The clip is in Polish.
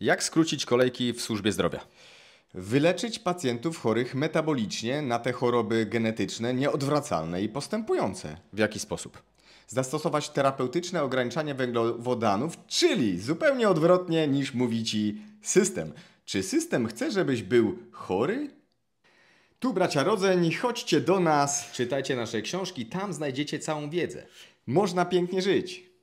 Jak skrócić kolejki w służbie zdrowia? Wyleczyć pacjentów chorych metabolicznie na te choroby genetyczne, nieodwracalne i postępujące. W jaki sposób? Zastosować terapeutyczne ograniczanie węglowodanów, czyli zupełnie odwrotnie niż mówi ci system. Czy system chce, żebyś był chory? Tu bracia rodzeń, chodźcie do nas. Czytajcie nasze książki, tam znajdziecie całą wiedzę. Można pięknie żyć.